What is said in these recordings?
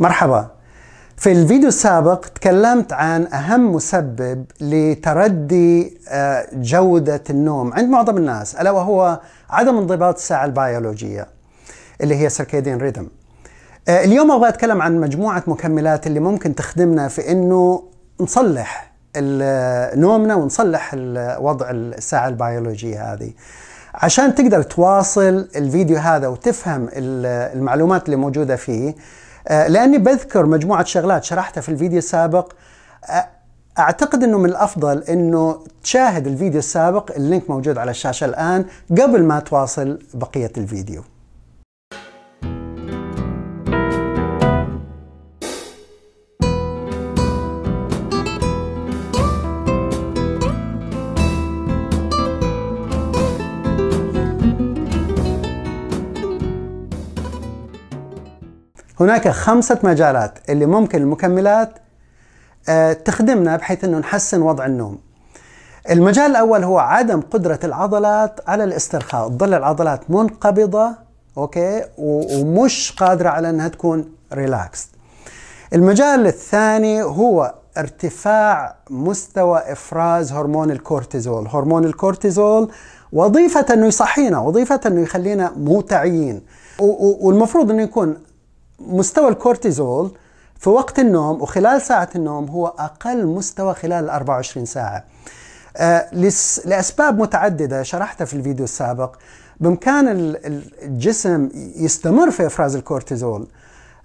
مرحبا في الفيديو السابق تكلمت عن أهم مسبب لتردي آه، جودة النوم عند معظم الناس ألا وهو عدم انضباط الساعة البيولوجية اللي هي سيركيدين ريدم آه، اليوم أبغى أتكلم عن مجموعة مكملات اللي ممكن تخدمنا في أنه نصلح آه، نومنا ونصلح وضع الساعة البيولوجية هذه عشان تقدر تواصل الفيديو هذا وتفهم المعلومات اللي موجودة فيه آه، لاني بذكر مجموعه شغلات شرحتها في الفيديو السابق آه، اعتقد انه من الافضل انه تشاهد الفيديو السابق اللينك موجود على الشاشه الان قبل ما تواصل بقيه الفيديو هناك خمسة مجالات اللي ممكن المكملات آه، تخدمنا بحيث أنه نحسن وضع النوم المجال الأول هو عدم قدرة العضلات على الاسترخاء تظل العضلات منقبضة أوكي ومش قادرة على أنها تكون ريلاكس المجال الثاني هو ارتفاع مستوى افراز هرمون الكورتيزول، هرمون الكورتيزول وظيفة انه يصحينا، وظيفة انه يخلينا متعيين والمفروض انه يكون مستوى الكورتيزول في وقت النوم وخلال ساعة النوم هو أقل مستوى خلال 24 ساعة آه، لأسباب متعددة شرحتها في الفيديو السابق بإمكان الجسم يستمر في إفراز الكورتيزول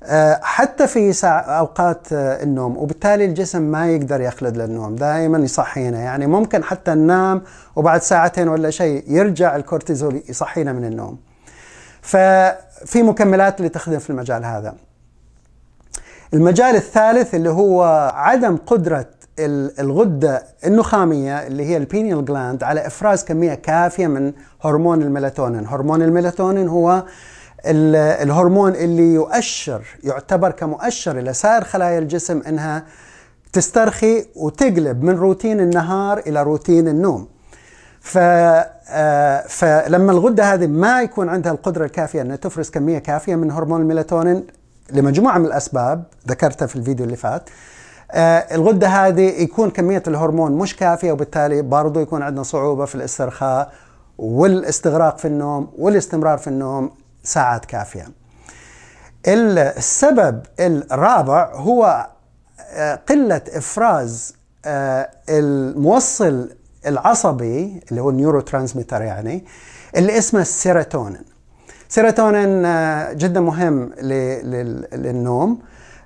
آه، حتى في ساعة اوقات آه، النوم وبالتالي الجسم ما يقدر يخلد للنوم دائما يصحينا يعني ممكن حتى ننام وبعد ساعتين ولا شيء يرجع الكورتيزول يصحينا من النوم ففي مكملات لتخدم في المجال هذا المجال الثالث اللي هو عدم قدرة الغدة النخامية اللي هي البينيال جلاند على إفراز كمية كافية من هرمون الميلاتونين هرمون الميلاتونين هو الهرمون اللي يؤشر يعتبر كمؤشر إلى سائر خلايا الجسم أنها تسترخي وتقلب من روتين النهار إلى روتين النوم ف آه، فلما الغده هذه ما يكون عندها القدره الكافيه انها تفرز كميه كافيه من هرمون الميلاتونين لمجموعه من الاسباب ذكرتها في الفيديو اللي فات آه، الغده هذه يكون كميه الهرمون مش كافيه وبالتالي برضه يكون عندنا صعوبه في الاسترخاء والاستغراق في النوم والاستمرار في النوم ساعات كافيه. السبب الرابع هو آه، قله افراز الموصل العصبي اللي هو النيورو ترانسميتر يعني اللي اسمه السيروتونين آه، سيروتونين جدا مهم للنوم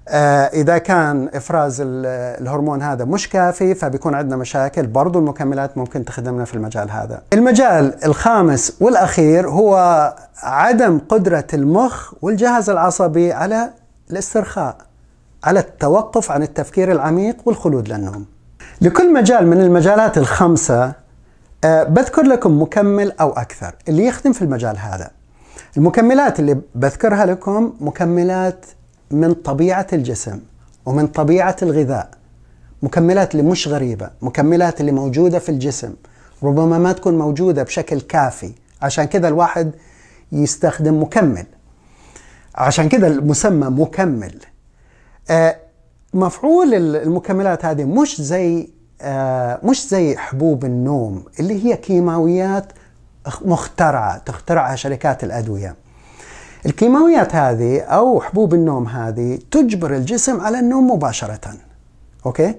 آه، اذا كان افراز الهرمون هذا مش كافي فبيكون عندنا مشاكل برضو المكملات ممكن تخدمنا في المجال هذا المجال الخامس والاخير هو عدم قدره المخ والجهاز العصبي على الاسترخاء على التوقف عن التفكير العميق والخلود للنوم لكل مجال من المجالات الخمسة آه، بذكر لكم مكمل أو أكثر اللي يخدم في المجال هذا المكملات اللي بذكرها لكم مكملات من طبيعة الجسم ومن طبيعة الغذاء مكملات اللي مش غريبة مكملات اللي موجودة في الجسم ربما ما تكون موجودة بشكل كافي عشان كذا الواحد يستخدم مكمل عشان كذا المسمى مكمل آه، مفعول المكملات هذه مش زي آه، مش زي حبوب النوم اللي هي كيماويات مخترعة تخترعها شركات الأدوية الكيماويات هذه أو حبوب النوم هذه تجبر الجسم على النوم مباشرة أوكي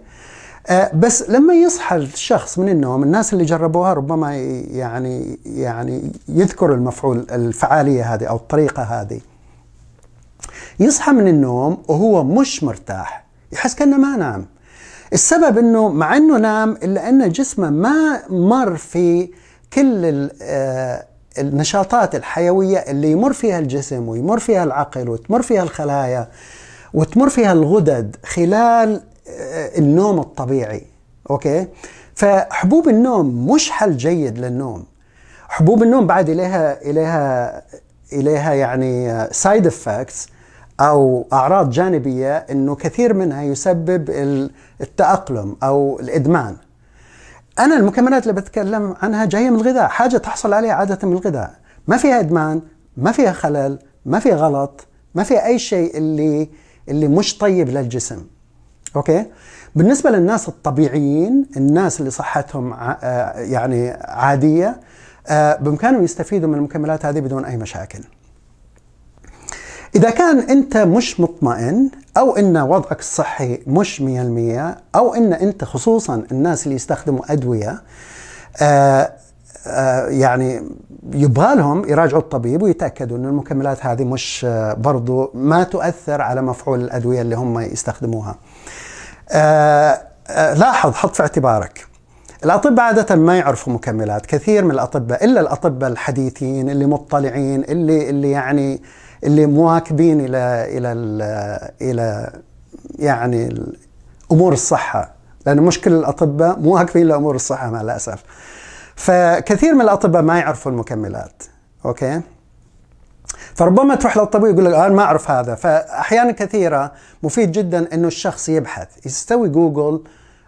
أه بس لما يصحى الشخص من النوم الناس اللي جربوها ربما يعني يعني يذكروا المفعول الفعالية هذه أو الطريقة هذه يصحى من النوم وهو مش مرتاح يحس كأنه ما نام السبب أنه مع أنه نام إلا أن جسمه ما مر في كل آه، النشاطات الحيوية اللي يمر فيها الجسم ويمر فيها العقل وتمر فيها الخلايا وتمر فيها الغدد خلال آه، النوم الطبيعي أوكي فحبوب النوم مش حل جيد للنوم حبوب النوم بعد إليها إليها إليها يعني سايد آه، افكتس او اعراض جانبيه انه كثير منها يسبب التاقلم او الادمان. انا المكملات اللي بتكلم عنها جايه من الغذاء، حاجه تحصل عليها عاده من الغذاء، ما فيها ادمان، ما فيها خلل، ما فيها غلط، ما فيها اي شيء اللي اللي مش طيب للجسم. اوكي؟ بالنسبه للناس الطبيعيين، الناس اللي صحتهم آه، يعني عاديه آه، بامكانهم يستفيدوا من المكملات هذه بدون اي مشاكل. إذا كان أنت مش مطمئن أو أن وضعك الصحي مش 100% أو أن أنت خصوصا الناس اللي يستخدموا أدوية آآ آه، آآ آه، يعني يبغى لهم يراجعوا الطبيب ويتاكدوا ان المكملات هذه مش آه، برضو ما تؤثر على مفعول الادويه اللي هم يستخدموها. آآ لاحظ حط في اعتبارك الاطباء عاده ما يعرفوا مكملات، كثير من الاطباء الا الاطباء الحديثين اللي مطلعين اللي اللي يعني اللي مواكبين الى الى الى يعني امور الصحه لان مشكل الاطباء مواكبين لامور الصحه مع الاسف فكثير من الاطباء ما يعرفوا المكملات اوكي فربما تروح للطبيب يقول لك انا ما اعرف هذا فاحيانا كثيره مفيد جدا انه الشخص يبحث يستوي جوجل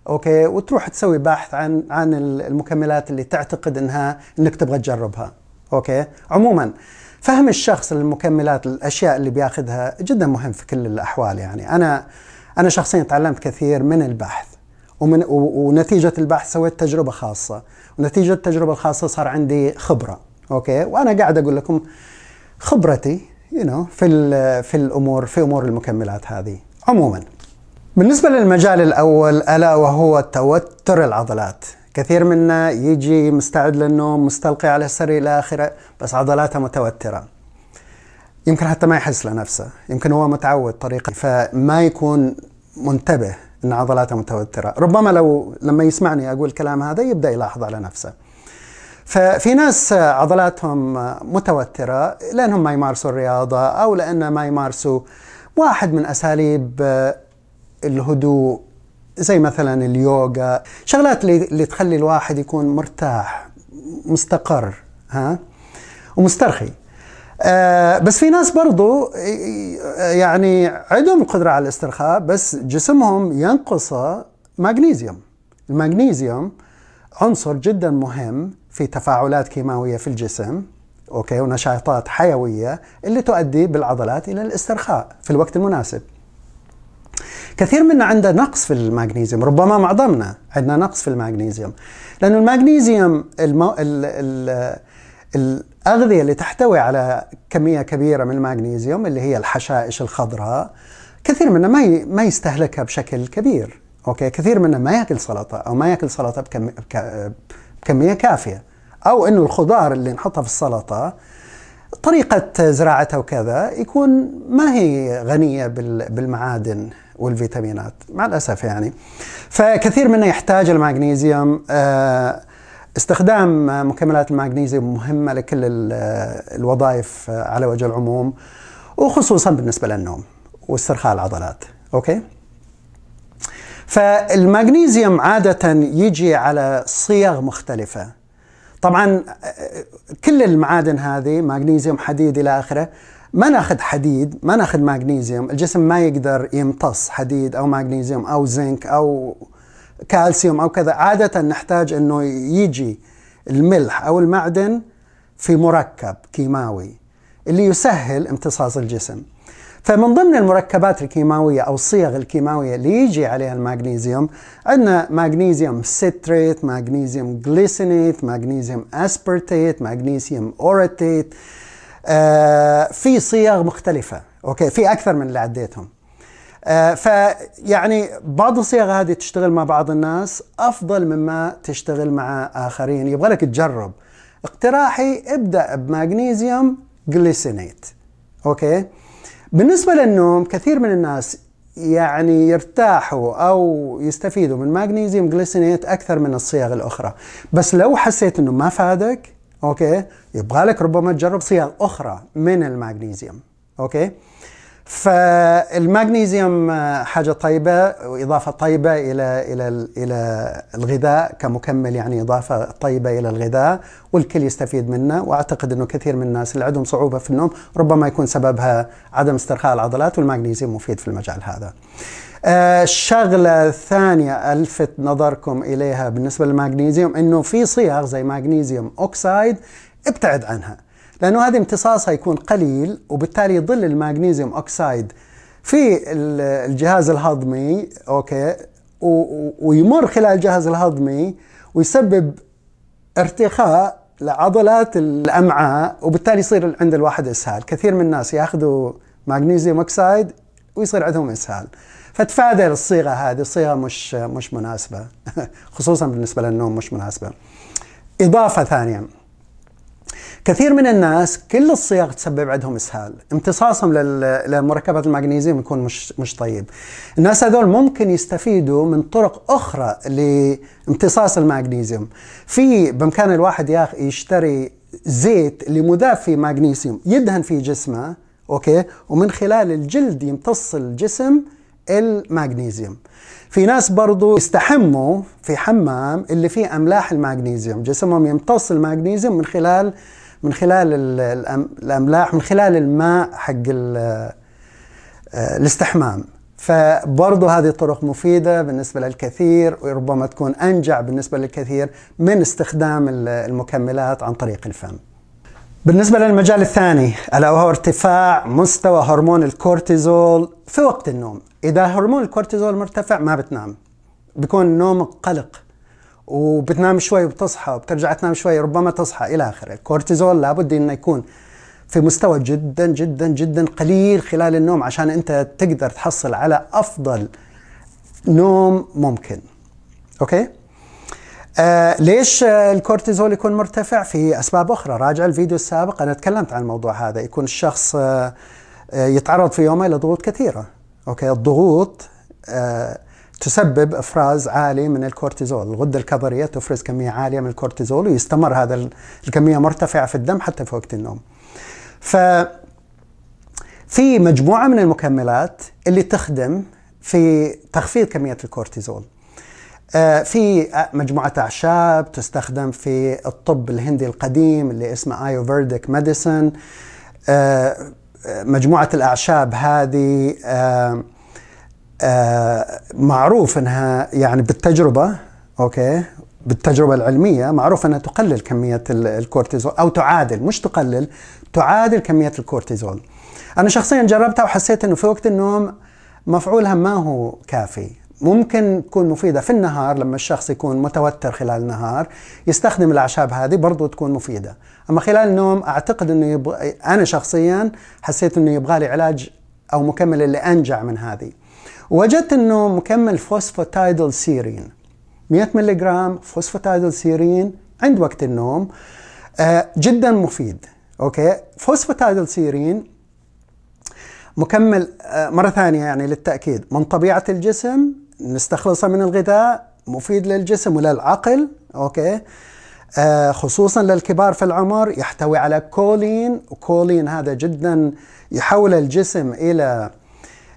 اوكي وتروح تسوي بحث عن عن المكملات اللي تعتقد انها انك تبغى تجربها اوكي عموما فهم الشخص للمكملات الاشياء اللي بياخذها جدا مهم في كل الاحوال يعني انا انا شخصيا تعلمت كثير من البحث ومن ونتيجه البحث سويت تجربه خاصه ونتيجه التجربه الخاصه صار عندي خبره اوكي وانا قاعد اقول لكم خبرتي يو you know, في في الامور في امور المكملات هذه عموما بالنسبه للمجال الاول الا وهو توتر العضلات كثير منا يجي مستعد للنوم مستلقي على السرير الى اخره بس عضلاته متوتره يمكن حتى ما يحس لنفسه يمكن هو متعود طريقه فما يكون منتبه ان عضلاته متوتره ربما لو لما يسمعني اقول الكلام هذا يبدا يلاحظ على نفسه ففي ناس عضلاتهم متوتره لانهم ما يمارسوا الرياضه او لان ما يمارسوا واحد من اساليب الهدوء زي مثلا اليوغا شغلات اللي تخلي الواحد يكون مرتاح مستقر ها ومسترخي آه بس في ناس برضو يعني عندهم القدرة على الاسترخاء بس جسمهم ينقصه ماغنيزيوم الماغنيزيوم عنصر جدا مهم في تفاعلات كيماوية في الجسم اوكي ونشاطات حيوية اللي تؤدي بالعضلات إلى الاسترخاء في الوقت المناسب كثير منا عنده نقص في المغنيسيوم ربما معظمنا عندنا نقص في المغنيسيوم لأن المغنيسيوم المو... ال... ال... الأغذية اللي تحتوي على كمية كبيرة من المغنيسيوم اللي هي الحشائش الخضراء كثير منا ما ي... ما يستهلكها بشكل كبير اوكي كثير منا ما ياكل سلطه او ما ياكل سلطه بكم... بك... بكميه كافيه او انه الخضار اللي نحطها في السلطه طريقة زراعتها وكذا يكون ما هي غنية بالمعادن والفيتامينات مع الأسف يعني فكثير منا يحتاج المغنيسيوم آه، استخدام مكملات المغنيسيوم مهمة لكل الوظائف آه، على وجه العموم وخصوصا بالنسبة للنوم واسترخاء العضلات أوكي فالمغنيسيوم عادة يجي على صيغ مختلفة طبعا آه، كل المعادن هذه مغنيسيوم حديد الى اخره ما ناخذ حديد ما ناخذ ماغنيزيوم الجسم ما يقدر يمتص حديد او ماغنيزيوم او زنك او كالسيوم او كذا عاده نحتاج انه يجي الملح او المعدن في مركب كيماوي اللي يسهل امتصاص الجسم فمن ضمن المركبات الكيماوية أو الصيغ الكيماوية اللي يجي عليها المغنيزيوم عندنا ماغنيزيوم سيتريت ماغنيزيوم جليسينيت ماغنيزيوم أسبرتيت ماغنيزيوم أوريتيت آه، في صيغ مختلفة أوكي في أكثر من اللي عديتهم آه، فيعني بعض الصيغ هذه تشتغل مع بعض الناس أفضل مما تشتغل مع آخرين يبغى لك تجرب اقتراحي ابدأ بماغنيزيوم جليسينيت أوكي بالنسبة للنوم كثير من الناس يعني يرتاحوا او يستفيدوا من ماغنيزيوم جليسينيت اكثر من الصيغ الاخرى بس لو حسيت انه ما فادك اوكي يبغى لك ربما تجرب صيغ اخرى من المغنيسيوم اوكي فالمغنيسيوم آه، حاجه طيبه واضافه طيبه الى الى الى الغذاء كمكمل يعني اضافه طيبه الى الغذاء والكل يستفيد منه واعتقد انه كثير من الناس اللي عندهم صعوبه في النوم ربما يكون سببها عدم استرخاء العضلات والمغنيسيوم مفيد في المجال هذا. الشغلة آه، الثانية ألفت نظركم إليها بالنسبة للمغنيزيوم أنه في صيغ زي مغنيزيوم أوكسايد ابتعد عنها لأنه هذه امتصاصها يكون قليل وبالتالي يظل المغنيزيوم أوكسايد في الجهاز الهضمي أوكي ويمر خلال الجهاز الهضمي ويسبب ارتخاء لعضلات الامعاء وبالتالي يصير عند الواحد اسهال، كثير من الناس ياخذوا مغنيزيوم اوكسايد ويصير عندهم اسهال. فتفادى الصيغه هذه الصيغه مش مش مناسبه خصوصا بالنسبه للنوم مش مناسبه اضافه ثانيه كثير من الناس كل الصيغ تسبب عندهم اسهال امتصاصهم لمركبات المغنيزيوم يكون مش مش طيب الناس هذول ممكن يستفيدوا من طرق اخرى لامتصاص المغنيزيوم في بامكان الواحد يا اخي يشتري زيت مذاب في مغنيسيوم يدهن في جسمه اوكي ومن خلال الجلد يمتص الجسم المغنيسيوم في ناس برضو يستحموا في حمام اللي فيه املاح المغنيسيوم جسمهم يمتص المغنيسيوم من خلال من خلال الاملاح من خلال الماء حق آه، الاستحمام فبرضه هذه الطرق مفيدة بالنسبة للكثير وربما تكون أنجع بالنسبة للكثير من استخدام المكملات عن طريق الفم بالنسبة للمجال الثاني ألا وهو ارتفاع مستوى هرمون الكورتيزول في وقت النوم اذا هرمون الكورتيزول مرتفع ما بتنام بيكون نومك قلق وبتنام شوي وبتصحى وبترجع تنام شوي ربما تصحى الى اخره الكورتيزول لابد انه يكون في مستوى جدا جدا جدا قليل خلال النوم عشان انت تقدر تحصل على افضل نوم ممكن اوكي آه ليش الكورتيزول يكون مرتفع في اسباب اخرى راجع الفيديو السابق انا تكلمت عن الموضوع هذا يكون الشخص آه, آه، يتعرض في يومه لضغوط كثيره أوكي الضغوط آه، تسبب افراز عالي من الكورتيزول، الغده الكظريه تفرز كميه عاليه من الكورتيزول ويستمر هذا الكميه مرتفعه في الدم حتى في وقت النوم. ف في مجموعه من المكملات اللي تخدم في تخفيض كميه الكورتيزول. آه، في مجموعة أعشاب تستخدم في الطب الهندي القديم اللي اسمه آيوفيرديك آه، ميديسن مجموعة الأعشاب هذه آه، آه، معروف أنها يعني بالتجربة أوكي بالتجربة العلمية معروف أنها تقلل كمية الكورتيزول أو تعادل مش تقلل تعادل كمية الكورتيزول أنا شخصيا جربتها وحسيت أنه في وقت النوم مفعولها ما هو كافي ممكن تكون مفيدة في النهار لما الشخص يكون متوتر خلال النهار يستخدم الأعشاب هذه برضو تكون مفيدة أما خلال النوم أعتقد أنه يبغى أنا شخصيا حسيت أنه يبغى لي علاج أو مكمل اللي أنجع من هذه وجدت أنه مكمل فوسفوتايدل سيرين 100 ملغ فوسفوتايدل سيرين عند وقت النوم آه جدا مفيد أوكي فوسفوتايدل سيرين مكمل آه، مرة ثانية يعني للتأكيد من طبيعة الجسم نستخلصها من الغذاء مفيد للجسم وللعقل اوكي آه خصوصا للكبار في العمر يحتوي على كولين وكولين هذا جدا يحول الجسم الى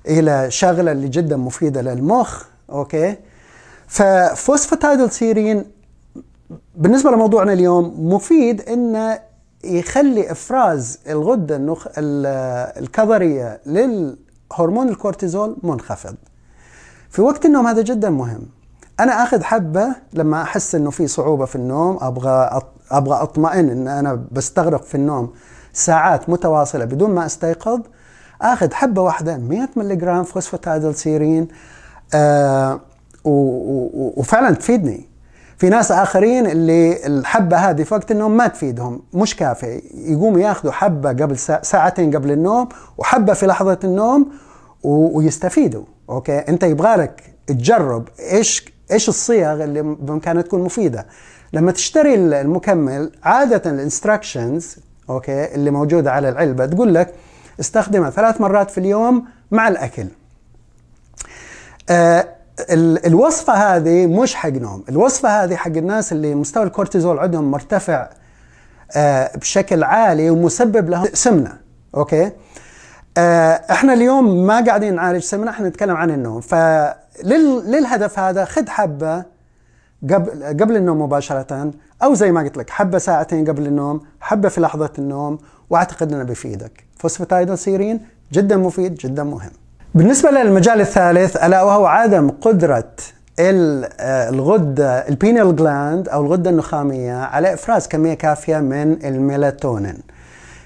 الى شغله اللي جدا مفيده للمخ اوكي سيرين بالنسبه لموضوعنا اليوم مفيد انه يخلي افراز الغده النخ الكظريه للهرمون الكورتيزول منخفض في وقت النوم هذا جدا مهم انا اخذ حبه لما احس انه في صعوبه في النوم ابغى ابغى اطمئن ان انا بستغرق في النوم ساعات متواصله بدون ما استيقظ اخذ حبه واحده 100 ملغ فوسفاتايدل سيرين آه وفعلا تفيدني في ناس اخرين اللي الحبه هذه في وقت النوم ما تفيدهم مش كافيه يقوموا ياخذوا حبه قبل ساعتين قبل النوم وحبه في لحظه النوم ويستفيدوا اوكي انت يبغالك تجرب ايش ايش الصيغ اللي بامكانها تكون مفيده لما تشتري المكمل عاده الانستراكشنز اوكي اللي موجوده على العلبه تقول لك استخدمها ثلاث مرات في اليوم مع الاكل آه الوصفه هذه مش حق نوم الوصفه هذه حق الناس اللي مستوى الكورتيزول عندهم مرتفع آه بشكل عالي ومسبب لهم سمنه اوكي آه، احنا اليوم ما قاعدين نعالج سمنه احنا نتكلم عن النوم فللهدف هذا خذ حبه قبل قبل النوم مباشره او زي ما قلت لك حبه ساعتين قبل النوم حبه في لحظه النوم واعتقد انه بيفيدك سيرين جدا مفيد جدا مهم بالنسبه للمجال الثالث الا وهو عدم قدره آه، الغده البينال جلاند او الغده النخاميه على افراز كميه كافيه من الميلاتونين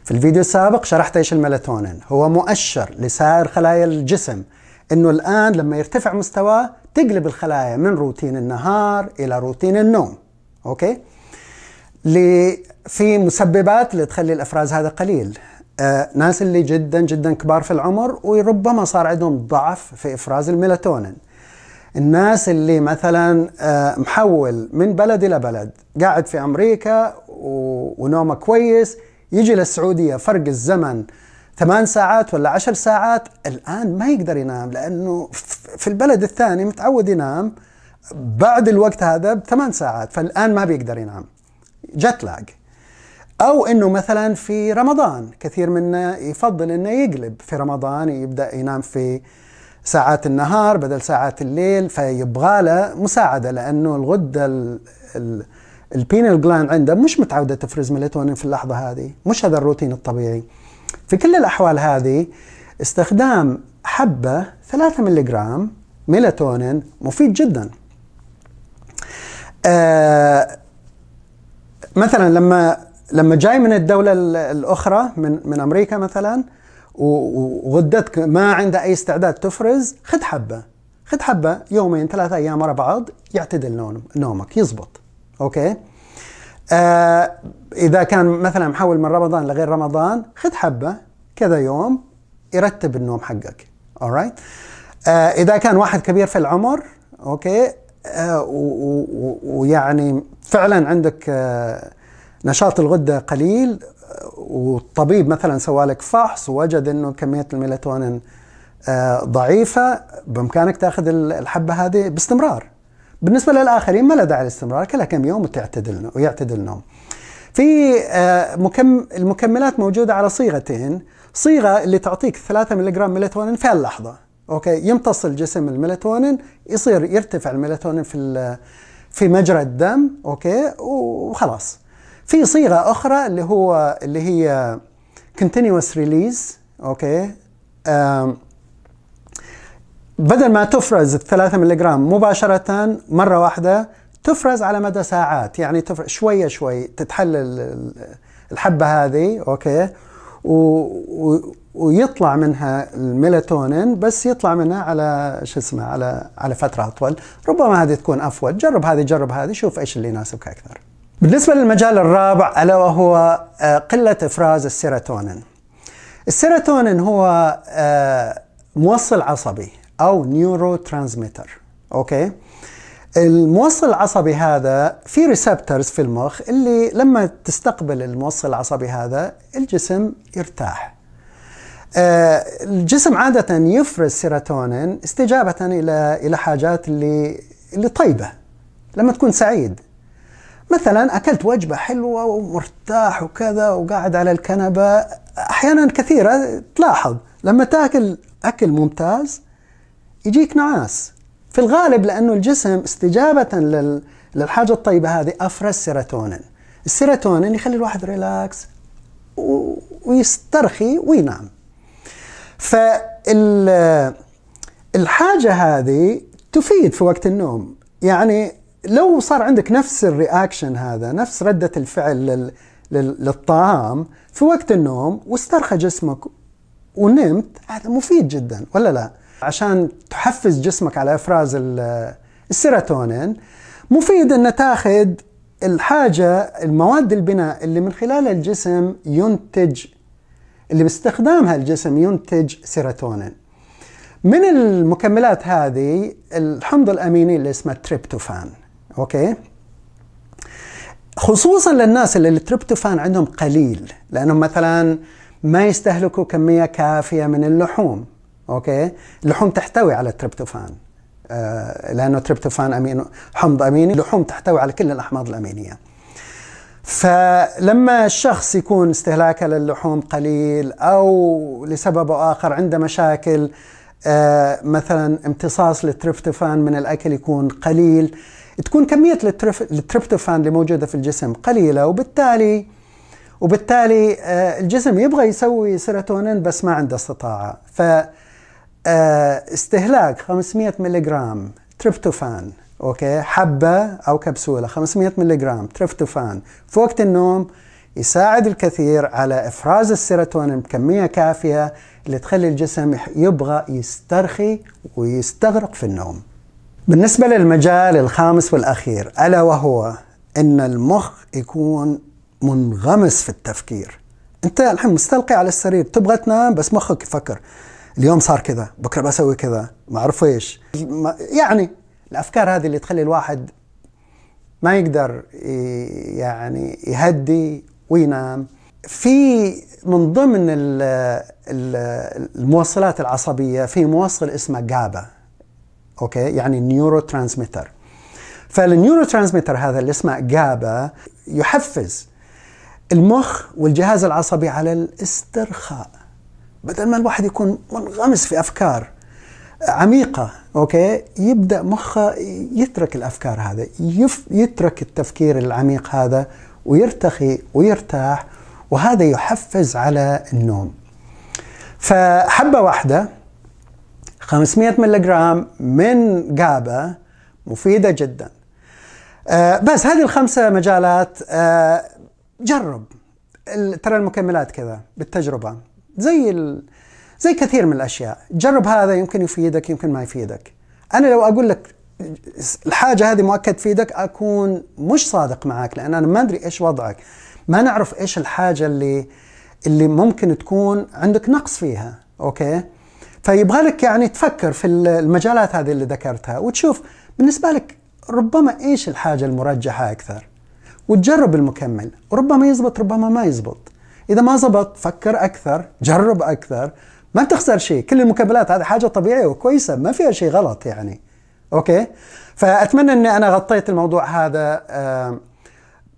في الفيديو السابق شرحت ايش الميلاتونين هو مؤشر لسائر خلايا الجسم انه الان لما يرتفع مستواه تقلب الخلايا من روتين النهار الى روتين النوم اوكي في مسببات اللي تخلي الافراز هذا قليل آه، ناس اللي جدا جدا كبار في العمر وربما صار عندهم ضعف في افراز الميلاتونين الناس اللي مثلا آه، محول من بلد الى بلد قاعد في امريكا و... ونومه كويس يجي للسعودية فرق الزمن ثمان ساعات ولا عشر ساعات الآن ما يقدر ينام لأنه في البلد الثاني متعود ينام بعد الوقت هذا بثمان ساعات فالآن ما بيقدر ينام جت لاج أو أنه مثلا في رمضان كثير منا يفضل أنه يقلب في رمضان يبدأ ينام في ساعات النهار بدل ساعات الليل فيبغى له مساعدة لأنه الغدة البينال جلاند عنده مش متعوده تفرز ميلاتونين في اللحظه هذه مش هذا الروتين الطبيعي في كل الاحوال هذه استخدام حبه 3 ملغ ميلاتونين مفيد جدا آه مثلا لما لما جاي من الدوله الاخرى من من امريكا مثلا وغدتك ما عنده اي استعداد تفرز خذ حبه خذ حبه يومين ثلاثة ايام ورا بعض يعتدل نومك يزبط اوكي آه اذا كان مثلا محول من رمضان لغير رمضان خذ حبه كذا يوم يرتب النوم حقك alright آه اذا كان واحد كبير في العمر اوكي آه ويعني فعلا عندك آه نشاط الغده قليل آه، والطبيب مثلا سوى لك فحص ووجد انه كميه الميلاتونين آه، ضعيفه بامكانك تاخذ الحبه هذه باستمرار بالنسبة للآخرين ما له داعي للاستمرار كلها كم يوم وتعتدل ويعتدل نوم في آه، مكم المكملات موجودة على صيغتين صيغة اللي تعطيك 3 ملغ ميلاتونين في اللحظة أوكي يمتص الجسم الميلاتونين يصير يرتفع الميلاتونين في في مجرى الدم أوكي وخلاص في صيغة أخرى اللي هو اللي هي continuous release أوكي بدل ما تفرز 3 ملغرام مباشرة مرة واحدة تفرز على مدى ساعات يعني تفرز شوية شوي تتحلل الحبة هذه أوكي و ويطلع منها الميلاتونين بس يطلع منها على شو اسمه على على فتره اطول، ربما هذه تكون افضل، جرب هذه جرب هذه شوف ايش اللي يناسبك اكثر. بالنسبه للمجال الرابع الا وهو آه، قله افراز السيروتونين. السيروتونين هو آه، موصل عصبي أو نيورو ترانسميتر أوكي الموصل العصبي هذا في ريسبترز في المخ اللي لما تستقبل الموصل العصبي هذا الجسم يرتاح آه، الجسم عادة يفرز سيروتونين استجابة إلى إلى حاجات اللي اللي طيبة لما تكون سعيد مثلا أكلت وجبة حلوة ومرتاح وكذا وقاعد على الكنبة أحيانا كثيرة تلاحظ لما تاكل أكل ممتاز يجيك نعاس في الغالب لأنه الجسم استجابة للحاجة الطيبة هذه أفرز سيروتونين السيروتونين يخلي الواحد ريلاكس ويسترخي وينام فالحاجة هذه تفيد في وقت النوم يعني لو صار عندك نفس الرياكشن هذا نفس ردة الفعل لل... للطعام في وقت النوم واسترخى جسمك ونمت هذا مفيد جدا ولا لا؟ عشان تحفز جسمك على افراز السيروتونين مفيد ان تاخذ الحاجه المواد البناء اللي من خلالها الجسم ينتج اللي باستخدامها الجسم ينتج سيروتونين من المكملات هذه الحمض الاميني اللي اسمه تريبتوفان اوكي خصوصا للناس اللي التريبتوفان عندهم قليل لانهم مثلا ما يستهلكوا كميه كافيه من اللحوم اوكي اللحوم تحتوي على التريبتوفان آه لانه تريبتوفان امينو حمض اميني اللحوم تحتوي على كل الاحماض الامينيه فلما الشخص يكون استهلاكه للحوم قليل او لسبب أو اخر عنده مشاكل آه مثلا امتصاص للتريبتوفان من الاكل يكون قليل تكون كميه التريبتوفان اللي موجوده في الجسم قليله وبالتالي وبالتالي آه، الجسم يبغى يسوي سيروتونين بس ما عنده استطاعه ف آه، استهلاك 500 ملغ تريبتوفان اوكي حبه او كبسوله 500 ملغ تريبتوفان في وقت النوم يساعد الكثير على افراز السيروتونين بكميه كافيه اللي تخلي الجسم يبغى يسترخي ويستغرق في النوم. بالنسبه للمجال الخامس والاخير الا وهو ان المخ يكون منغمس في التفكير. انت الحين مستلقي على السرير تبغى تنام بس مخك يفكر اليوم صار كذا بكره بسوي كذا ما اعرف ايش يعني الافكار هذه اللي تخلي الواحد ما يقدر يعني يهدي وينام في من ضمن الموصلات العصبيه في موصل اسمه جابا اوكي يعني نيورو ترانسميتر فالنيورو ترانسميتر هذا اللي اسمه جابا يحفز المخ والجهاز العصبي على الاسترخاء بدل ما الواحد يكون منغمس في افكار عميقه اوكي يبدا مخه يترك الافكار هذا يف يترك التفكير العميق هذا ويرتخي ويرتاح وهذا يحفز على النوم فحبه واحده 500 ملغرام من جابا مفيده جدا آه بس هذه الخمسه مجالات آه جرب ترى المكملات كذا بالتجربه زي ال... زي كثير من الاشياء جرب هذا يمكن يفيدك يمكن ما يفيدك انا لو اقول لك الحاجه هذه مؤكد تفيدك اكون مش صادق معك لان انا ما ادري ايش وضعك ما نعرف ايش الحاجه اللي اللي ممكن تكون عندك نقص فيها اوكي فيبغى لك يعني تفكر في المجالات هذه اللي ذكرتها وتشوف بالنسبه لك ربما ايش الحاجه المرجحه اكثر وتجرب المكمل ربما يزبط ربما ما يزبط اذا ما زبط فكر اكثر جرب اكثر ما بتخسر شيء كل المقابلات هذه حاجه طبيعيه وكويسه ما فيها شيء غلط يعني اوكي فاتمنى اني انا غطيت الموضوع هذا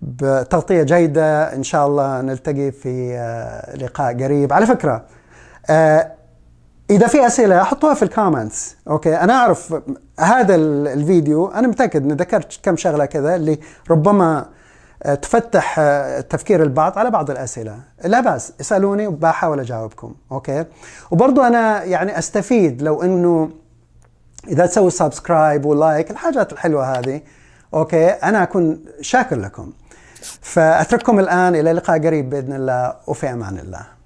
بتغطيه جيده ان شاء الله نلتقي في آه، لقاء قريب على فكره آه، اذا في اسئله حطوها في الكومنتس اوكي انا اعرف هذا الفيديو انا متاكد اني ذكرت كم شغله كذا اللي ربما آه، تفتح آه، تفكير البعض على بعض الاسئله لا باس اسالوني وبحاول اجاوبكم اوكي وبرضه انا يعني استفيد لو انه اذا تسوي سبسكرايب ولايك الحاجات الحلوه هذه اوكي انا اكون شاكر لكم فاترككم الان الى لقاء قريب باذن الله وفي امان الله